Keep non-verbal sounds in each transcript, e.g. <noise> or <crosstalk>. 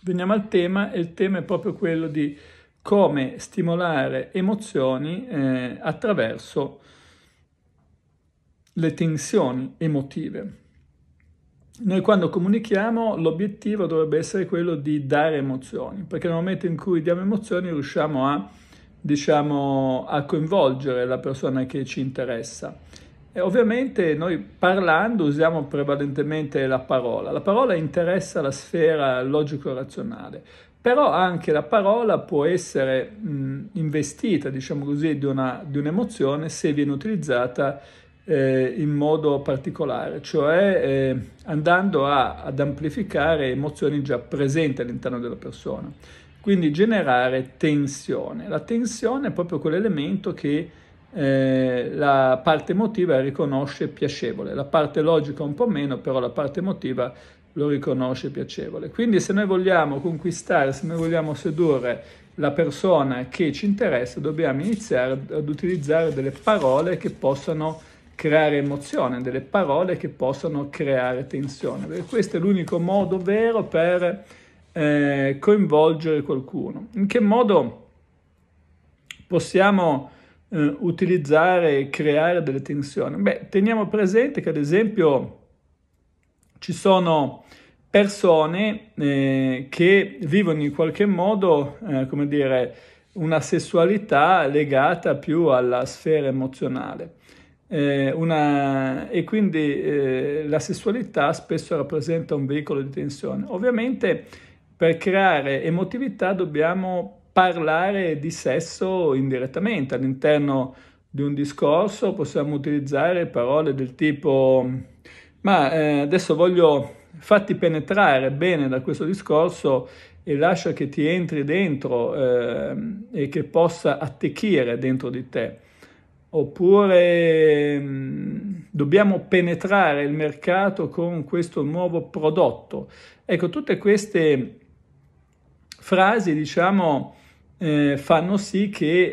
Veniamo al tema e il tema è proprio quello di come stimolare emozioni eh, attraverso le tensioni emotive. Noi quando comunichiamo l'obiettivo dovrebbe essere quello di dare emozioni, perché nel momento in cui diamo emozioni riusciamo a, diciamo, a coinvolgere la persona che ci interessa. E ovviamente noi parlando usiamo prevalentemente la parola. La parola interessa la sfera logico-razionale, però anche la parola può essere mh, investita, diciamo così, di, una, di, un'emozione se viene utilizzata eh, in modo particolare, cioè eh, andando a, ad amplificare emozioni già presenti all'interno della persona. Quindi generare tensione. La tensione è proprio quell'elemento che eh, la parte emotiva riconosce piacevole, la parte logica un po' meno, però la parte emotiva lo riconosce piacevole. Quindi se noi vogliamo conquistare, se noi vogliamo sedurre la persona che ci interessa, dobbiamo iniziare ad utilizzare delle parole che possano creare emozione, delle parole che possano creare tensione. Perché questo è l'unico modo vero per eh, coinvolgere qualcuno. In che modo possiamo eh, utilizzare e creare delle tensioni? Beh, teniamo presente che ad esempio ci sono persone eh, che vivono in qualche modo, eh, come dire, una sessualità legata più alla sfera emozionale. Eh, una, e quindi eh, la sessualità spesso rappresenta un veicolo di tensione. Ovviamente per creare emotività dobbiamo parlare di sesso indirettamente. All'interno di un discorso possiamo utilizzare parole del tipo ma eh, adesso voglio fatti penetrare bene da questo discorso e lascia che ti entri dentro eh, e che possa attecchire dentro di te. Oppure mm, dobbiamo penetrare il mercato con questo nuovo prodotto. Ecco, tutte queste frasi, diciamo, eh, fanno sì che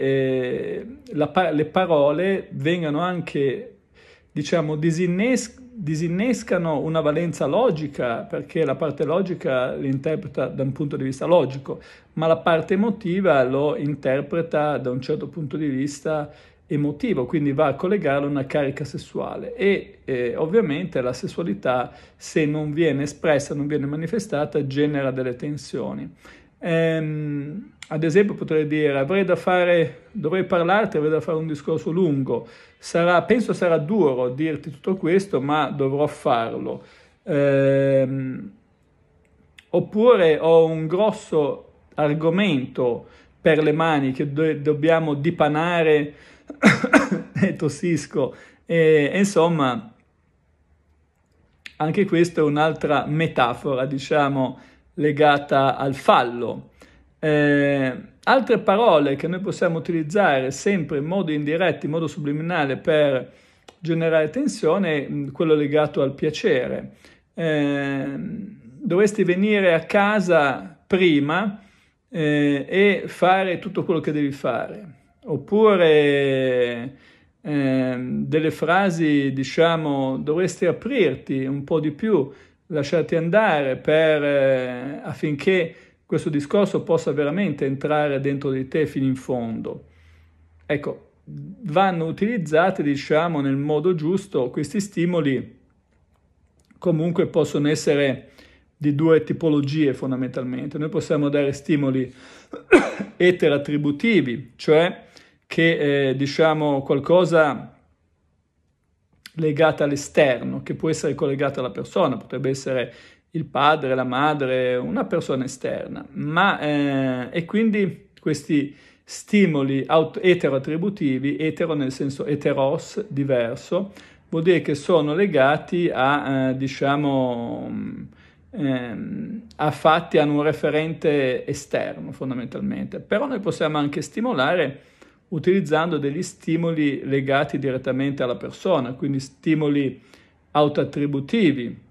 eh, la, le parole vengano anche, diciamo, disinnes- disinnescano una valenza logica, perché la parte logica l'interpreta da un punto di vista logico, ma la parte emotiva lo interpreta da un certo punto di vista emotivo, quindi va a collegarlo a una carica sessuale e eh, ovviamente la sessualità se non viene espressa, non viene manifestata, genera delle tensioni. Ehm, ad esempio potrei dire, avrei da fare, dovrei parlarti, avrei da fare un discorso lungo, sarà, penso sarà duro dirti tutto questo, ma dovrò farlo. Ehm, oppure ho un grosso argomento per le mani che do dobbiamo dipanare <coughs> e tossisco e, e, insomma anche questa è un'altra metafora diciamo legata al fallo eh, altre parole che noi possiamo utilizzare sempre in modo indiretto, in modo subliminale per generare tensione, mm, quello legato al piacere. Eh, dovresti venire a casa prima eh, e fare tutto quello che devi fare. Oppure ehm, delle frasi, diciamo, dovresti aprirti un po' di più, lasciarti andare per, eh, affinché questo discorso possa veramente entrare dentro di te fino in fondo. Ecco, vanno utilizzati, diciamo, nel modo giusto questi stimoli comunque possono essere di due tipologie fondamentalmente. Noi possiamo dare stimoli <coughs> eterattributivi, cioè che eh, diciamo qualcosa legato all'esterno, che può essere collegato alla persona, potrebbe essere il padre, la madre, una persona esterna, ma eh, e quindi questi stimoli aut- eteroattributivi, etero nel senso eteros, diverso, vuol dire che sono legati a, eh, diciamo, mm, ehm, a fatti, hanno un referente esterno fondamentalmente, però noi possiamo anche stimolare utilizzando degli stimoli legati direttamente alla persona, quindi stimoli autoattributivi,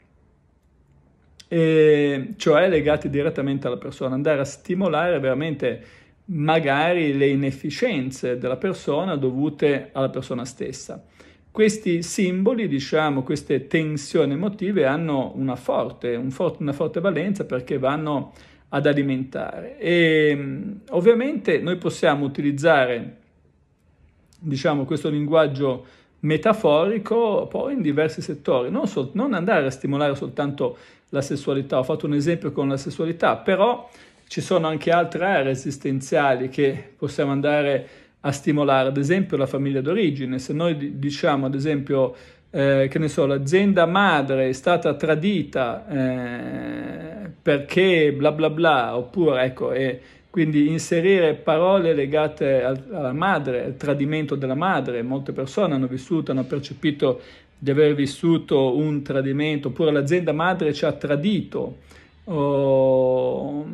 cioè legati direttamente alla persona, andare a stimolare veramente magari le inefficienze della persona dovute alla persona stessa. Questi simboli, diciamo, queste tensioni emotive hanno una forte, un for- una forte valenza perché vanno ad alimentare. E ovviamente noi possiamo utilizzare, diciamo, questo linguaggio metaforico poi in diversi settori, non, so, non andare a stimolare soltanto la sessualità, ho fatto un esempio con la sessualità, però ci sono anche altre aree esistenziali che possiamo andare a stimolare, ad esempio la famiglia d'origine, se noi diciamo ad esempio eh, che ne so, l'azienda madre è stata tradita eh, perché bla bla bla, oppure ecco, è quindi inserire parole legate alla madre, al tradimento della madre. Molte persone hanno vissuto, hanno percepito di aver vissuto un tradimento, oppure l'azienda madre ci ha tradito. Oh,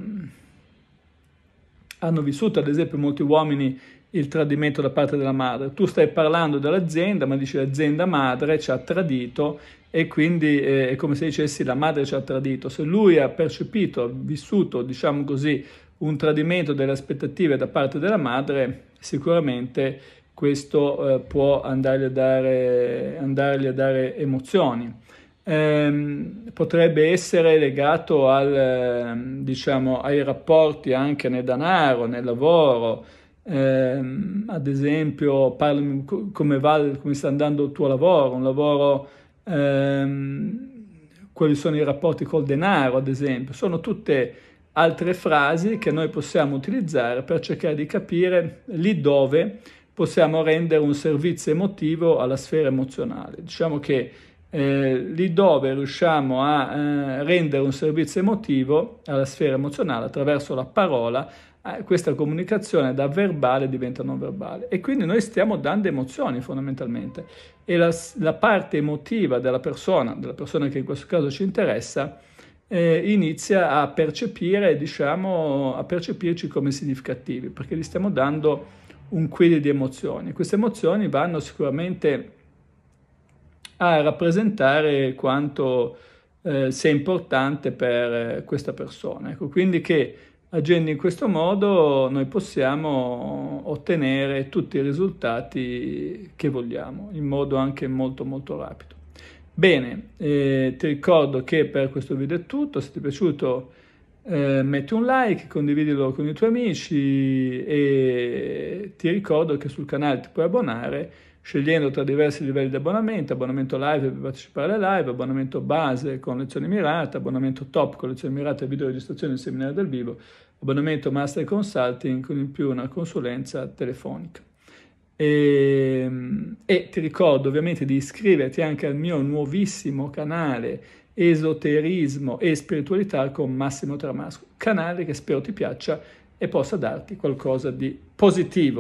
hanno vissuto, ad esempio, molti uomini il tradimento da parte della madre. Tu stai parlando dell'azienda, ma dici l'azienda madre ci ha tradito e quindi eh, è come se dicessi la madre ci ha tradito. Se lui ha percepito, ha vissuto, diciamo così, un tradimento delle aspettative da parte della madre, sicuramente questo eh, può andargli a dare, andargli a dare emozioni. Ehm, potrebbe essere legato al, ehm, diciamo, ai rapporti anche nel denaro, nel lavoro, ehm, ad esempio parlami come, va, come sta andando il tuo lavoro, un lavoro... Ehm, quali sono i rapporti col denaro, ad esempio, sono tutte altre frasi che noi possiamo utilizzare per cercare di capire lì dove possiamo rendere un servizio emotivo alla sfera emozionale. Diciamo che eh, lì dove riusciamo a eh, rendere un servizio emotivo alla sfera emozionale attraverso la parola, eh, questa comunicazione da verbale diventa non verbale e quindi noi stiamo dando emozioni fondamentalmente e la, la parte emotiva della persona, della persona che in questo caso ci interessa, eh, inizia a percepire, diciamo, a percepirci come significativi, perché gli stiamo dando un quid di emozioni. Queste emozioni vanno sicuramente a rappresentare quanto eh, sia importante per eh, questa persona. Ecco, quindi che agendo in questo modo noi possiamo ottenere tutti i risultati che vogliamo in modo anche molto molto rapido. Bene, eh, ti ricordo che per questo video è tutto, se ti è piaciuto eh, metti un like, condividilo con i tuoi amici e ti ricordo che sul canale ti puoi abbonare scegliendo tra diversi livelli di abbonamento, abbonamento live per partecipare alle live, abbonamento base con lezioni mirate, abbonamento top con lezioni mirate e video registrazione del seminario del vivo, abbonamento master consulting con in più una consulenza telefonica. E, ehm, e, ti ricordo ovviamente di iscriverti anche al mio nuovissimo canale Esoterismo e Spiritualità con Massimo Tramasco, canale che spero ti piaccia e possa darti qualcosa di positivo.